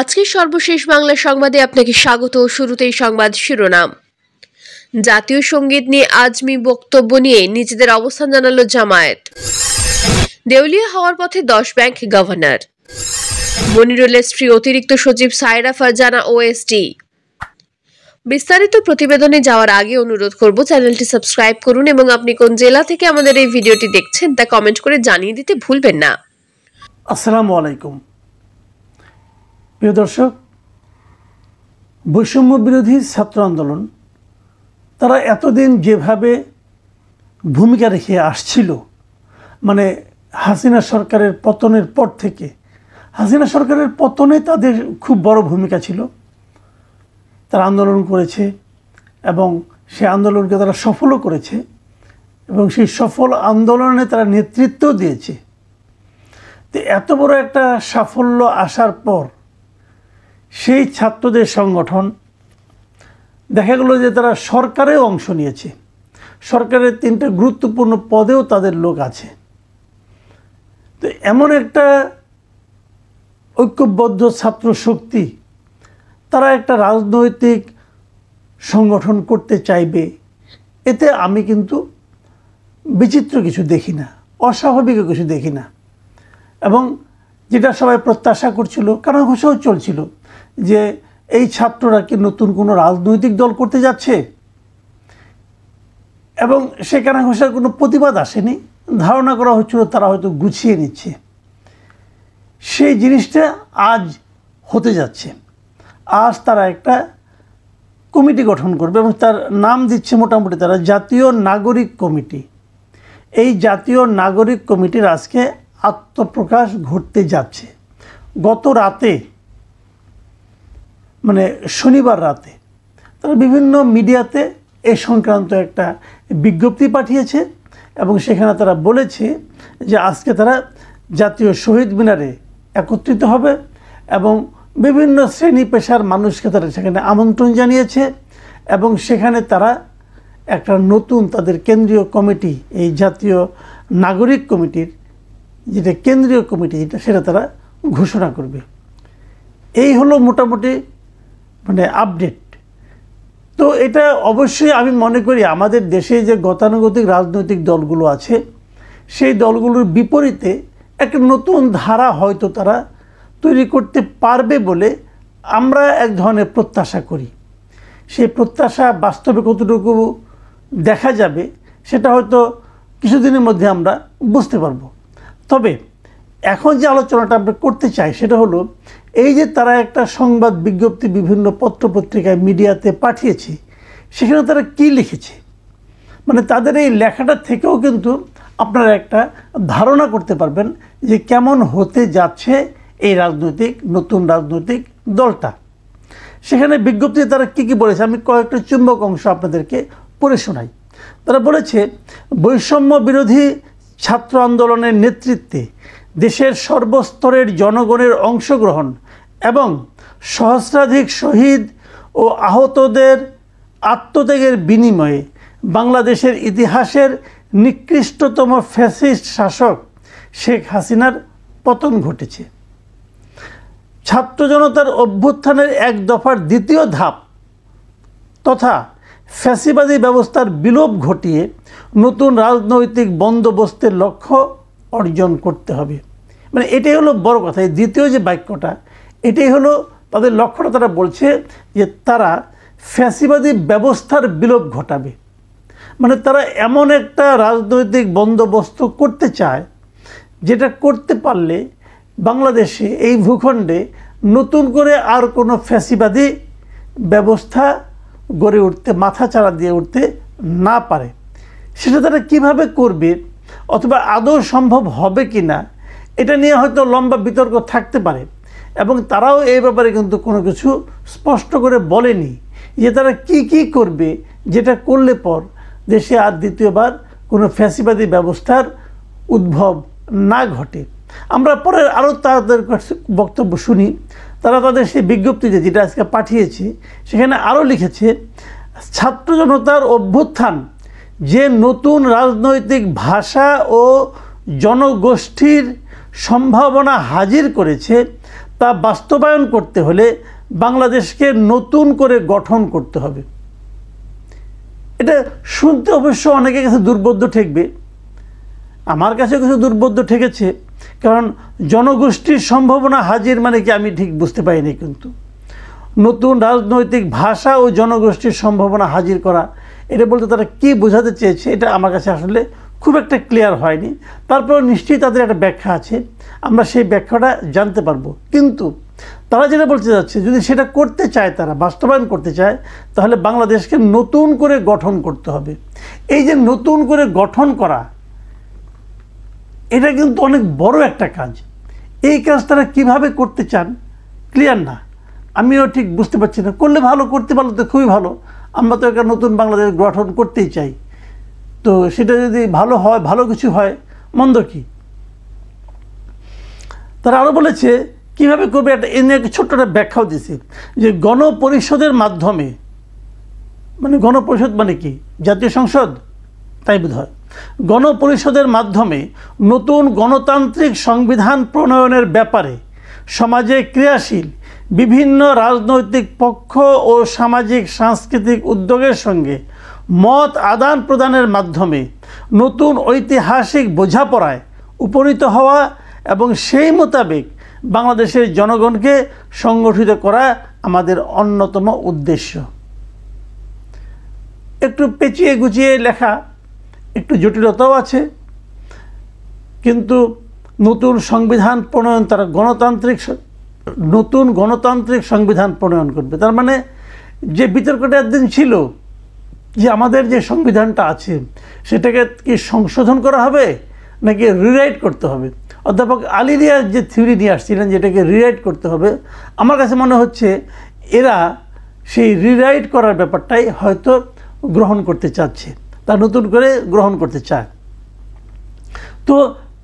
আজকের সর্বশেষ বাংলা সংবাদে আপনাকে স্বাগত শুরুতেই সংবাদ শিরোনাম জাতীয় সঙ্গীত নিয়ে আজমি বক্তব্য নিয়ে নিজেদের অবস্থান জানালো জামায়াত দেউলিয়া হওয়ার পথে দশ ব্যাংক গভর্নর মনিরুলের স্ত্রী অতিরিক্ত সচিব সায়রা ফারজানা ওএসডি বিস্তারিত প্রতিবেদনে যাওয়ার আগে অনুরোধ করব চ্যানেলটি সাবস্ক্রাইব করুন এবং আপনি কোন জেলা থেকে আমাদের এই ভিডিওটি দেখছেন তা কমেন্ট করে জানিয়ে দিতে ভুলবেন না আসসালামু আলাইকুম প্রিয় দর্শক বৈষম্য বিরোধী ছাত্র আন্দোলন তারা এতদিন যেভাবে ভূমিকা রেখে আসছিল মানে হাসিনা সরকারের পতনের পর থেকে হাসিনা সরকারের পতনে তাদের খুব বড় ভূমিকা ছিল তারা আন্দোলন করেছে এবং সে আন্দোলনকে তারা সফলও করেছে এবং সেই সফল আন্দোলনে তারা নেতৃত্ব দিয়েছে তো এত বড় একটা সাফল্য আসার পর সেই ছাত্রদের সংগঠন দেখা গেলো যে তারা সরকারেও অংশ নিয়েছে সরকারের তিনটা গুরুত্বপূর্ণ পদেও তাদের লোক আছে তো এমন একটা ঐক্যবদ্ধ ছাত্র শক্তি তারা একটা রাজনৈতিক সংগঠন করতে চাইবে এতে আমি কিন্তু বিচিত্র কিছু দেখি না অস্বাভাবিক কিছু দেখি না এবং যেটা সবাই প্রত্যাশা করছিল কারণ ঘোষাও চলছিল যে এই ছাত্ররা কি নতুন কোনো রাজনৈতিক দল করতে যাচ্ছে এবং সে কানাঘোষার কোনো প্রতিবাদ আসেনি ধারণা করা হচ্ছিল তারা হয়তো গুছিয়ে নিচ্ছে সেই জিনিসটা আজ হতে যাচ্ছে আজ তারা একটা কমিটি গঠন করবে এবং তার নাম দিচ্ছে মোটামুটি তারা জাতীয় নাগরিক কমিটি এই জাতীয় নাগরিক কমিটির আজকে আত্মপ্রকাশ ঘটতে যাচ্ছে গত রাতে মানে শনিবার রাতে তারা বিভিন্ন মিডিয়াতে এ সংক্রান্ত একটা বিজ্ঞপ্তি পাঠিয়েছে এবং সেখানে তারা বলেছে যে আজকে তারা জাতীয় শহীদ মিনারে একত্রিত হবে এবং বিভিন্ন শ্রেণী পেশার মানুষকে তারা সেখানে আমন্ত্রণ জানিয়েছে এবং সেখানে তারা একটা নতুন তাদের কেন্দ্রীয় কমিটি এই জাতীয় নাগরিক কমিটির যেটা কেন্দ্রীয় কমিটি যেটা সেটা তারা ঘোষণা করবে এই হলো মোটামুটি মানে আপডেট তো এটা অবশ্যই আমি মনে করি আমাদের দেশে যে গতানুগতিক রাজনৈতিক দলগুলো আছে সেই দলগুলোর বিপরীতে একটা নতুন ধারা হয়তো তারা তৈরি করতে পারবে বলে আমরা এক ধরনের প্রত্যাশা করি সেই প্রত্যাশা বাস্তবে কতটুকু দেখা যাবে সেটা হয়তো কিছুদিনের মধ্যে আমরা বুঝতে পারবো তবে এখন যে আলোচনাটা আমরা করতে চাই সেটা হলো এই যে তারা একটা সংবাদ বিজ্ঞপ্তি বিভিন্ন পত্রপত্রিকায় মিডিয়াতে পাঠিয়েছে সেখানে তারা কি লিখেছে মানে তাদের এই লেখাটা থেকেও কিন্তু আপনারা একটা ধারণা করতে পারবেন যে কেমন হতে যাচ্ছে এই রাজনৈতিক নতুন রাজনৈতিক দলটা সেখানে বিজ্ঞপ্তি তারা কী কী বলেছে আমি কয়েকটা চুম্বক অংশ আপনাদেরকে পড়ে শোনাই তারা বলেছে বৈষম্য বিরোধী ছাত্র আন্দোলনের নেতৃত্বে দেশের সর্বস্তরের জনগণের অংশগ্রহণ এবং সহস্রাধিক শহীদ ও আহতদের আত্মত্যাগের বিনিময়ে বাংলাদেশের ইতিহাসের নিকৃষ্টতম ফ্যাসিস্ট শাসক শেখ হাসিনার পতন ঘটেছে ছাত্র জনতার অভ্যুত্থানের এক দফার দ্বিতীয় ধাপ তথা ফ্যাসিবাদী ব্যবস্থার বিলোপ ঘটিয়ে নতুন রাজনৈতিক বন্দোবস্তের লক্ষ্য অর্জন করতে হবে মানে এটাই হলো বড় কথা এই দ্বিতীয় যে বাক্যটা এটাই হলো তাদের লক্ষ্যটা তারা বলছে যে তারা ফ্যাসিবাদী ব্যবস্থার বিলোপ ঘটাবে মানে তারা এমন একটা রাজনৈতিক বন্দোবস্ত করতে চায় যেটা করতে পারলে বাংলাদেশে এই ভূখণ্ডে নতুন করে আর কোনো ফ্যাসিবাদী ব্যবস্থা গড়ে উঠতে মাথা চাড়া দিয়ে উঠতে না পারে সেটা তারা কীভাবে করবে অথবা আদৌ সম্ভব হবে কি না এটা নিয়ে হয়তো লম্বা বিতর্ক থাকতে পারে এবং তারাও এই ব্যাপারে কিন্তু কোনো কিছু স্পষ্ট করে বলেনি যে তারা কি কি করবে যেটা করলে পর দেশে আর দ্বিতীয়বার কোনো ফ্যাসিবাদী ব্যবস্থার উদ্ভব না ঘটে আমরা পরে আরও তাদের বক্তব্য শুনি তারা তাদের সেই বিজ্ঞপ্তিতে যেটা আজকে পাঠিয়েছে সেখানে আরও লিখেছে ছাত্র জনতার অভ্যুত্থান যে নতুন রাজনৈতিক ভাষা ও জনগোষ্ঠীর সম্ভাবনা হাজির করেছে তা বাস্তবায়ন করতে হলে বাংলাদেশকে নতুন করে গঠন করতে হবে এটা শুনতে অবশ্য অনেকের কাছে দুর্বোধ্য ঠেকবে আমার কাছে কিছু দুর্বোধ্য ঠেকেছে কারণ জনগোষ্ঠীর সম্ভাবনা হাজির মানে কি আমি ঠিক বুঝতে পারিনি কিন্তু নতুন রাজনৈতিক ভাষা ও জনগোষ্ঠীর সম্ভাবনা হাজির করা এটা বলতে তারা কি বোঝাতে চেয়েছে এটা আমার কাছে আসলে খুব একটা ক্লিয়ার হয়নি তারপর নিশ্চয়ই তাদের একটা ব্যাখ্যা আছে আমরা সেই ব্যাখ্যাটা জানতে পারবো কিন্তু তারা যেটা বলতে যাচ্ছে যদি সেটা করতে চায় তারা বাস্তবায়ন করতে চায় তাহলে বাংলাদেশকে নতুন করে গঠন করতে হবে এই যে নতুন করে গঠন করা এটা কিন্তু অনেক বড় একটা কাজ এই কাজ তারা কীভাবে করতে চান ক্লিয়ার না আমিও ঠিক বুঝতে পারছি না করলে ভালো করতে পারলে তো খুবই ভালো আমরা তো একটা নতুন বাংলাদেশ গঠন করতেই চাই তো সেটা যদি ভালো হয় ভালো কিছু হয় মন্দ কি তারা আরও বলেছে কীভাবে করবে একটা এ নিয়ে ছোট্ট একটা ব্যাখ্যাও দিয়েছে যে গণপরিষদের মাধ্যমে মানে গণপরিষদ মানে কি জাতীয় সংসদ তাই বোধ হয় গণপরিষদের মাধ্যমে নতুন গণতান্ত্রিক সংবিধান প্রণয়নের ব্যাপারে সমাজে ক্রিয়াশীল বিভিন্ন রাজনৈতিক পক্ষ ও সামাজিক সাংস্কৃতিক উদ্যোগের সঙ্গে মত আদান প্রদানের মাধ্যমে নতুন ঐতিহাসিক বোঝাপড়ায় উপনীত হওয়া এবং সেই মোতাবেক বাংলাদেশের জনগণকে সংগঠিত করা আমাদের অন্যতম উদ্দেশ্য একটু পেঁচিয়ে গুছিয়ে লেখা একটু জটিলতাও আছে কিন্তু নতুন সংবিধান প্রণয়ন তারা গণতান্ত্রিক নতুন গণতান্ত্রিক সংবিধান প্রণয়ন করবে তার মানে যে বিতর্কটা একদিন ছিল যে আমাদের যে সংবিধানটা আছে সেটাকে কি সংশোধন করা হবে নাকি রিরাইট করতে হবে অধ্যাপক আলিরিয়ার যে থিওরি নিয়ে আসছিলেন যেটাকে রিরাইট করতে হবে আমার কাছে মনে হচ্ছে এরা সেই রিরাইট করার ব্যাপারটাই হয়তো গ্রহণ করতে চাচ্ছে তা নতুন করে গ্রহণ করতে চায় তো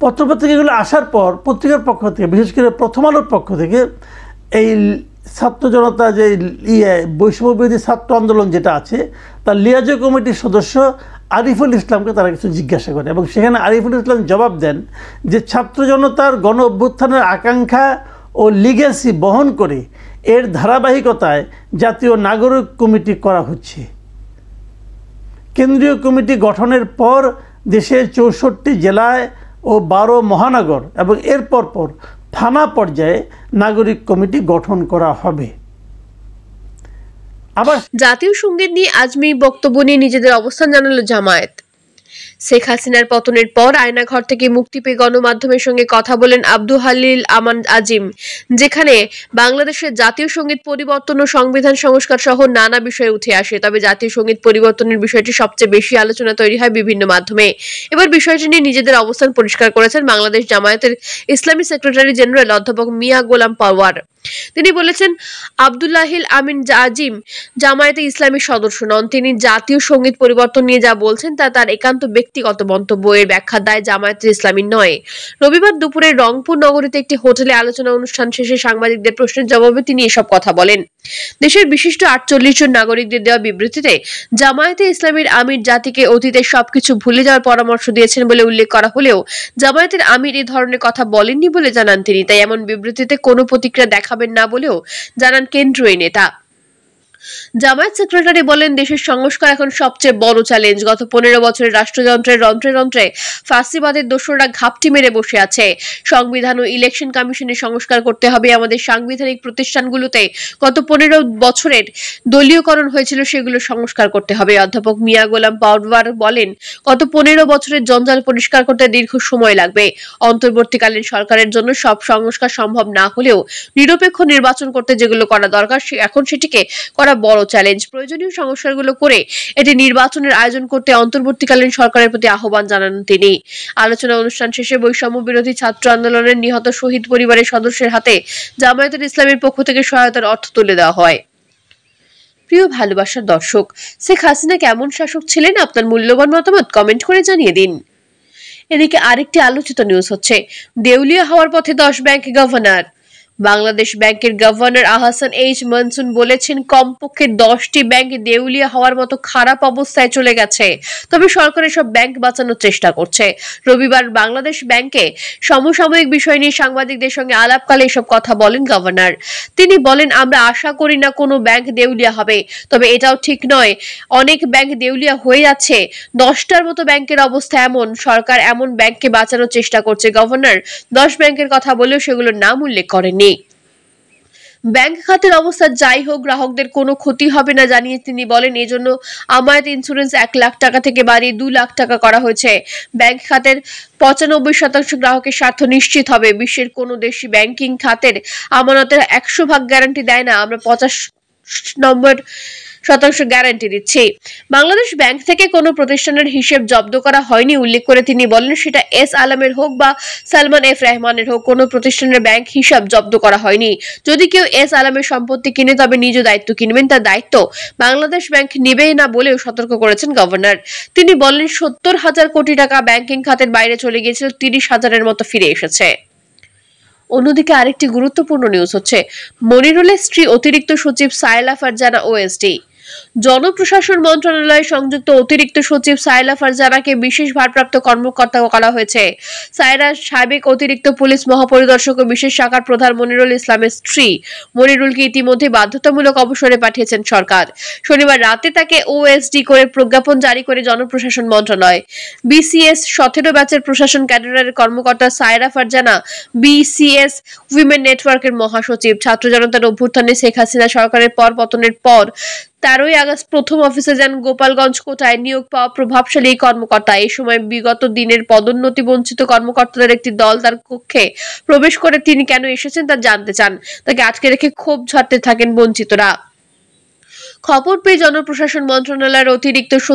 পত্রপত্রিকাগুলো আসার পর পত্রিকার পক্ষ থেকে বিশেষ করে প্রথম আলোর পক্ষ থেকে এই ছাত্র জনতা যে ইয়ে বৈষম্যবিরোধী ছাত্র আন্দোলন যেটা আছে তার লিয়াজ কমিটির সদস্য আরিফুল ইসলামকে তারা কিছু জিজ্ঞাসা করে এবং সেখানে আরিফুল ইসলাম জবাব দেন যে ছাত্র জনতার গণ অভ্যুত্থানের আকাঙ্ক্ষা ও লিগেসি বহন করে এর ধারাবাহিকতায় জাতীয় নাগরিক কমিটি করা হচ্ছে কেন্দ্রীয় কমিটি গঠনের পর দেশের চৌষট্টি জেলায় ও বারো মহানগর এবং এর পর থানা পর্যায়ে নাগরিক কমিটি গঠন করা হবে আবার জাতীয় সঙ্গীত নিয়ে আজমি বক্তব্য নিয়ে নিজেদের অবস্থান জানালো জামায়াত শেখ হাসিনার পতনের পর আয়নাঘর থেকে মুক্তি পেয়ে গণমাধ্যমের সঙ্গে কথা বলেন আব্দু হালিল আমান আজিম যেখানে বাংলাদেশের জাতীয় সঙ্গীত পরিবর্তন ও সংবিধান সংস্কার সহ নানা বিষয়ে উঠে আসে তবে জাতীয় সঙ্গীত পরিবর্তনের বিষয়টি সবচেয়ে বেশি আলোচনা তৈরি হয় বিভিন্ন মাধ্যমে এবার বিষয়টি নিয়ে নিজেদের অবস্থান পরিষ্কার করেছেন বাংলাদেশ জামায়াতের ইসলামী সেক্রেটারি জেনারেল অধ্যাপক মিয়া গোলাম পাওয়ার তিনি বলেছেন আবদুল্লাহিল আমিন জাজিম জামায়াতে ইসলামী সদস্য নন তিনি জাতীয় সঙ্গীত পরিবর্তন নিয়ে যা বলছেন তা তার একান্ত ব্যক্তিগত মন্তব্য এর ব্যাখ্যা দেয় জামায়াতে ইসলামী নয় রবিবার দুপুরে রংপুর নগরীতে একটি হোটেলে আলোচনা অনুষ্ঠান শেষে সাংবাদিকদের প্রশ্নের জবাবে তিনি এসব কথা বলেন দেশের বিশিষ্ট আটচল্লিশ জন নাগরিকদের দেওয়া বিবৃতিতে জামায়াতে ইসলামীর আমির জাতিকে অতীতে সবকিছু ভুলে যাওয়ার পরামর্শ দিয়েছেন বলে উল্লেখ করা হলেও জামায়াতের আমির এ ধরনের কথা বলেননি বলে জানান তিনি তাই এমন বিবৃতিতে কোনো প্রতিক্রিয়া দেখা দেখাবেন না বলেও জানান কেন্দ্রীয় নেতা জামায়াত সেক্রেটারি বলেন দেশের সংস্কার এখন সবচেয়ে বড় চ্যালেঞ্জ গত পনেরো বছরের রাষ্ট্রযন্ত্রের রন্ত্রে রন্ত্রে ফাঁসিবাদের দোষরা ঘাপটি মেরে বসে আছে সংবিধান ও ইলেকশন কমিশনের সংস্কার করতে হবে আমাদের সাংবিধানিক প্রতিষ্ঠানগুলোতে গত পনেরো বছরের দলীয়করণ হয়েছিল সেগুলো সংস্কার করতে হবে অধ্যাপক মিয়া গোলাম পাউডার বলেন গত পনেরো বছরের জঞ্জাল পরিষ্কার করতে দীর্ঘ সময় লাগবে অন্তর্বর্তীকালীন সরকারের জন্য সব সংস্কার সম্ভব না হলেও নিরপেক্ষ নির্বাচন করতে যেগুলো করা দরকার এখন সেটিকে করা বড় চ্যালেঞ্জ প্রয়োজনীয় সংস্কারগুলো করে এটি নির্বাচনের আয়োজন করতে অন্তর্বর্তীকালীন সরকারের প্রতি আহ্বান জানান তিনি আলোচনা অনুষ্ঠান শেষে বৈষম্য বিরোধী ছাত্র আন্দোলনের নিহত শহীদ পরিবারের সদস্যের হাতে জামায়াতের ইসলামের পক্ষ থেকে সহায়তার অর্থ তুলে দেওয়া হয় প্রিয় ভালোবাসার দর্শক শেখ হাসিনা কেমন শাসক ছিলেন আপনার মূল্যবান মতামত কমেন্ট করে জানিয়ে দিন এদিকে আরেকটি আলোচিত নিউজ হচ্ছে দেউলিয়া হওয়ার পথে দশ ব্যাংক গভর্নর বাংলাদেশ ব্যাংকের গভর্নর আহসান এইচ মনসুন বলেছেন কমপক্ষে দশটি ব্যাংক দেউলিয়া হওয়ার মতো খারাপ অবস্থায় চলে গেছে তবে সরকার সব ব্যাংক বাঁচানোর চেষ্টা করছে রবিবার বাংলাদেশ ব্যাংকে সমসাময়িক বিষয় নিয়ে সাংবাদিকদের সঙ্গে আলাপকালে এসব কথা বলেন গভর্নর তিনি বলেন আমরা আশা করি না কোনো ব্যাংক দেউলিয়া হবে তবে এটাও ঠিক নয় অনেক ব্যাংক দেউলিয়া হয়ে যাচ্ছে দশটার মতো ব্যাংকের অবস্থা এমন সরকার এমন ব্যাংককে বাঁচানোর চেষ্টা করছে গভর্নর দশ ব্যাংকের কথা বলেও সেগুলোর নাম উল্লেখ করেনি ব্যাংক খাতের অবস্থা যাই হোক গ্রাহকদের কোনো ক্ষতি হবে না জানিয়ে তিনি বলেন এজন্য আমায়ত ইন্স্যুরেন্স এক লাখ টাকা থেকে বাড়িয়ে দু লাখ টাকা করা হয়েছে ব্যাংক খাতের পঁচানব্বই শতাংশ গ্রাহকের স্বার্থ নিশ্চিত হবে বিশ্বের কোনো দেশই ব্যাংকিং খাতের আমানতের একশো ভাগ গ্যারান্টি দেয় না আমরা পঁচাশ নম্বর শতাংশ গ্যারান্টি দিচ্ছি বাংলাদেশ ব্যাংক থেকে কোনো প্রতিষ্ঠানের হিসেব জব্দ করা হয়নি উল্লেখ করে তিনি বলেন সেটা এস আলমের হোক বা সালমান এফ রহমানের হোক কোনো প্রতিষ্ঠানের ব্যাংক হিসাব জব্দ করা হয়নি যদি কেউ এস আলমের সম্পত্তি কিনে তবে নিজ দায়িত্ব কিনবেন তার দায়িত্ব বাংলাদেশ ব্যাংক নেবে না বলেও সতর্ক করেছেন গভর্নর তিনি বলেন সত্তর হাজার কোটি টাকা ব্যাংকিং খাতের বাইরে চলে গিয়েছিল তিরিশ হাজারের মতো ফিরে এসেছে অন্যদিকে আরেকটি গুরুত্বপূর্ণ নিউজ হচ্ছে মনিরুলের স্ত্রী অতিরিক্ত সচিব সায়লা ফারজানা ওএসডি জনপ্রশাসন মন্ত্রণালয়ে সংযুক্ত অতিরিক্ত সচিব সাইলা ফারজানাকে বিশেষ ভারপ্রাপ্ত কর্মকর্তা করা হয়েছে সাইরা সাবেক অতিরিক্ত পুলিশ মহাপরিদর্শক ও বিশেষ শাখার প্রধান মনিরুল ইসলামের স্ত্রী মনিরুলকে ইতিমধ্যে বাধ্যতামূলক অবসরে পাঠিয়েছেন সরকার শনিবার রাতে তাকে ওএসডি করে প্রজ্ঞাপন জারি করে জনপ্রশাসন মন্ত্রণালয় বিসিএস সতেরো ব্যাচের প্রশাসন ক্যাডারের কর্মকর্তা সাইরা ফারজানা বিসিএস উইমেন নেটওয়ার্কের মহাসচিব ছাত্র জনতার অভ্যুত্থানে শেখ হাসিনা সরকারের পর পতনের পর তেরোই আগস্ট প্রথম অফিসে যান গোপালগঞ্জ কোটায় নিয়োগ পাওয়া প্রভাবশালী কর্মকর্তা এই সময় বিগত দিনের পদোন্নতি বঞ্চিত কর্মকর্তাদের একটি দল তার কক্ষে প্রবেশ করে তিনি কেন এসেছেন তা জানতে চান তাকে আটকে রেখে ক্ষোভ ঝরতে থাকেন বঞ্চিতরা খবর পেয়ে জনপ্রশাসন মন্ত্রণালয়ের অতিরিক্ত